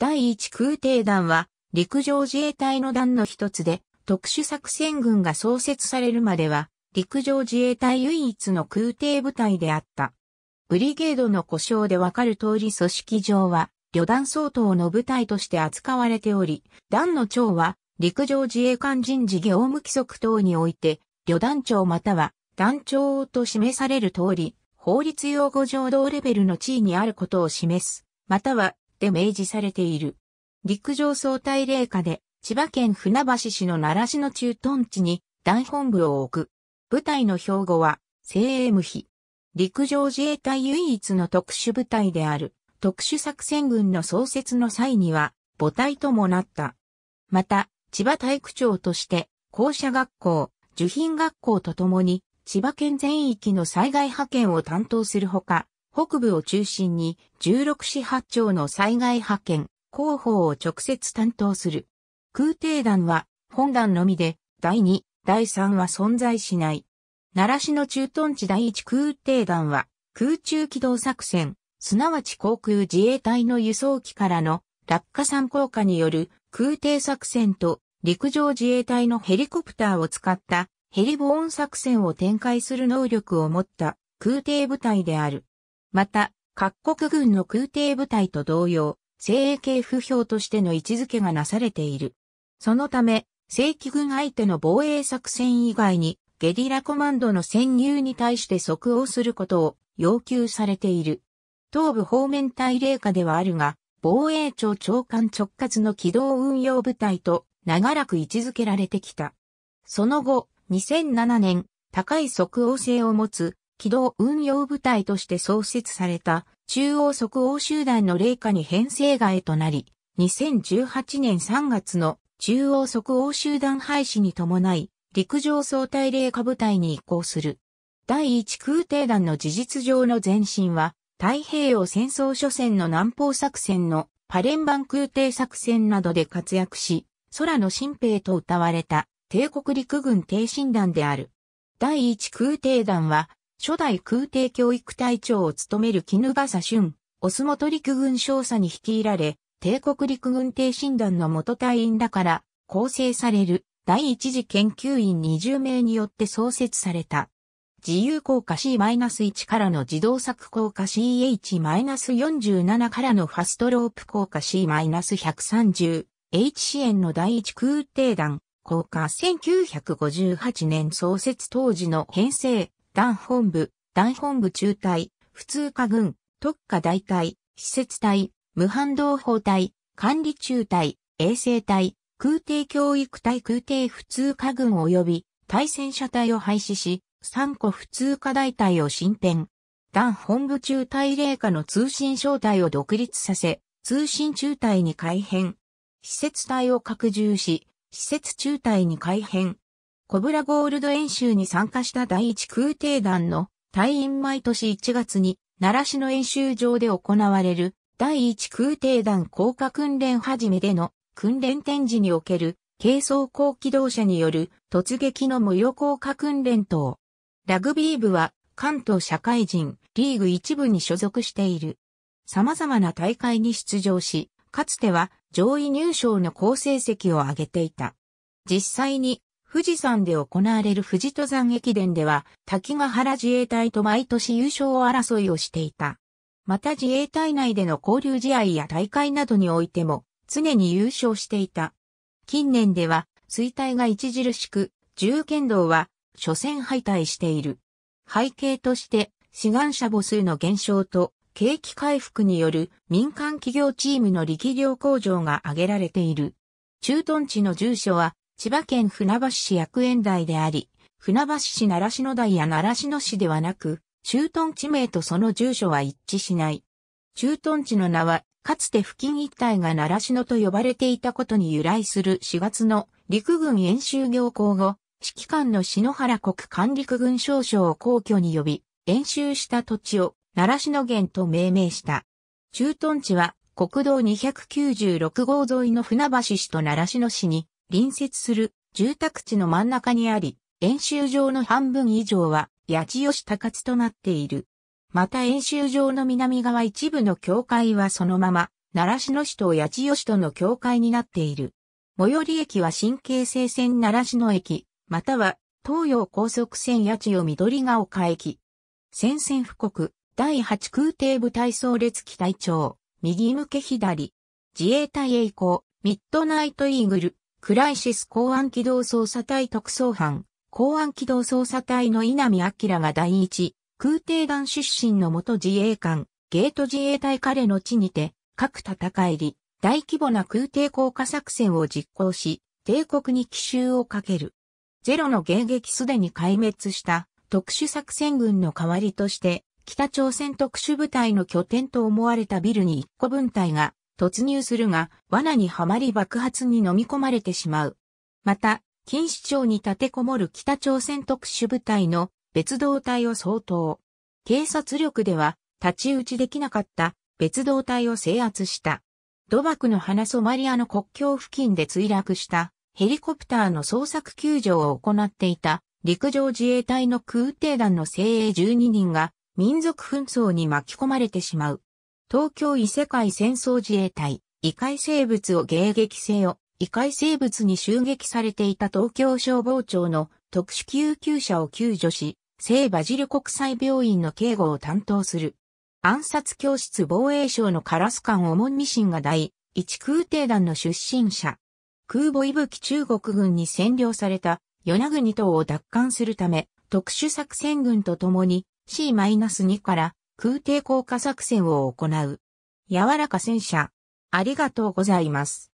第一空挺団は陸上自衛隊の団の一つで特殊作戦軍が創設されるまでは陸上自衛隊唯一の空挺部隊であった。ブリゲードの故障でわかる通り組織上は旅団相当の部隊として扱われており、団の長は陸上自衛官人事業務規則等において旅団長または団長と示される通り、法律用語上同レベルの地位にあることを示す、またはって明示されている。陸上総体霊下で、千葉県船橋市の奈良市の駐屯地に、大本部を置く。部隊の標語は、精鋭無比。陸上自衛隊唯一の特殊部隊である、特殊作戦軍の創設の際には、母体ともなった。また、千葉体育長として、校舎学校、受品学校とともに、千葉県全域の災害派遣を担当するほか、北部を中心に16市8町の災害派遣、広報を直接担当する。空挺団は本団のみで第2、第3は存在しない。奈良市の駐屯地第1空挺団は空中機動作戦、すなわち航空自衛隊の輸送機からの落下参考下による空挺作戦と陸上自衛隊のヘリコプターを使ったヘリボーン作戦を展開する能力を持った空挺部隊である。また、各国軍の空挺部隊と同様、精鋭系不評としての位置づけがなされている。そのため、正規軍相手の防衛作戦以外に、ゲリラコマンドの潜入に対して即応することを要求されている。東部方面隊令下ではあるが、防衛庁長官直轄の機動運用部隊と長らく位置づけられてきた。その後、2007年、高い即応性を持つ機動運用部隊として創設された中央即応集団の霊下に編成外となり、2018年3月の中央即応集団廃止に伴い、陸上総体霊下部隊に移行する。第一空挺団の事実上の前身は、太平洋戦争初戦の南方作戦のパレンバン空挺作戦などで活躍し、空の新兵と謳われた帝国陸軍挺身団である。第一空挺団は初代空挺教育隊長を務める絹笠俊、オスモト陸軍少佐に率いられ、帝国陸軍帝診断の元隊員だから構成される第一次研究員20名によって創設された。自由降下 C-1 からの自動作降下 CH-47 からのファストロープ降下 C-130H 支援の第一空挺団効果1958年創設当時の編成団本部、団本部中隊、普通科軍、特化大隊、施設隊、無反動砲隊、管理中隊、衛生隊、空挺教育隊空挺普通科軍及び対戦車隊を廃止し、3個普通科大隊を新編。団本部中隊霊下の通信小隊を独立させ、通信中隊に改編。施設隊を拡充し、施設中隊に改編。コブラゴールド演習に参加した第一空挺団の隊員毎年1月に奈良市の演習場で行われる第一空挺団降下訓練はじめでの訓練展示における軽装甲機動車による突撃の無用降下訓練等。ラグビー部は関東社会人リーグ一部に所属している。様々な大会に出場し、かつては上位入賞の好成績を上げていた。実際に富士山で行われる富士登山駅伝では、滝ヶ原自衛隊と毎年優勝を争いをしていた。また自衛隊内での交流試合や大会などにおいても、常に優勝していた。近年では、衰退が著しく、重剣道は、初戦敗退している。背景として、志願者母数の減少と、景気回復による民間企業チームの力量向上が挙げられている。駐屯地の住所は千葉県船橋市薬園台であり、船橋市習志野台や習志野市ではなく、駐屯地名とその住所は一致しない。駐屯地の名は、かつて付近一帯が習志野と呼ばれていたことに由来する4月の陸軍演習行行後、指揮官の篠原国管陸軍少将を皇居に呼び、演習した土地を習志野源と命名した。駐屯地は国道296号沿いの船橋市と習志野市に隣接する住宅地の真ん中にあり、演習場の半分以上は八千代市高津となっている。また演習場の南側一部の境界はそのまま、習志野市と八千代市との境界になっている。最寄り駅は新京成線習志野駅、または東洋高速線八千代緑ヶ丘駅。戦線布告、第8空挺部隊総列機隊長、右向け左。自衛隊栄光、ミッドナイトイーグル。クライシス公安機動捜査隊特捜班、公安機動捜査隊の稲見明が第一、空挺団出身の元自衛官、ゲート自衛隊彼の地にて、各戦いり、大規模な空挺降下作戦を実行し、帝国に奇襲をかける。ゼロの迎撃すでに壊滅した特殊作戦軍の代わりとして、北朝鮮特殊部隊の拠点と思われたビルに一個分隊が突入するが、罠にはまり爆発に飲み込まれてしまう。また、錦糸町に立てこもる北朝鮮特殊部隊の別動隊を相当。警察力では立ち打ちできなかった別動隊を制圧した。土幕の花ソマリアの国境付近で墜落したヘリコプターの捜索救助を行っていた陸上自衛隊の空挺団の精鋭12人が民族紛争に巻き込まれてしまう。東京異世界戦争自衛隊、異界生物を迎撃せよ、異界生物に襲撃されていた東京消防庁の特殊救急車を救助し、聖バジル国際病院の警護を担当する。暗殺教室防衛省のカラス艦オモンミシンが第一空挺団の出身者。空母伊吹中国軍に占領された与那国島を奪還するため、特殊作戦軍と共に C-2 から空挺降下作戦を行う。柔らか戦車。ありがとうございます。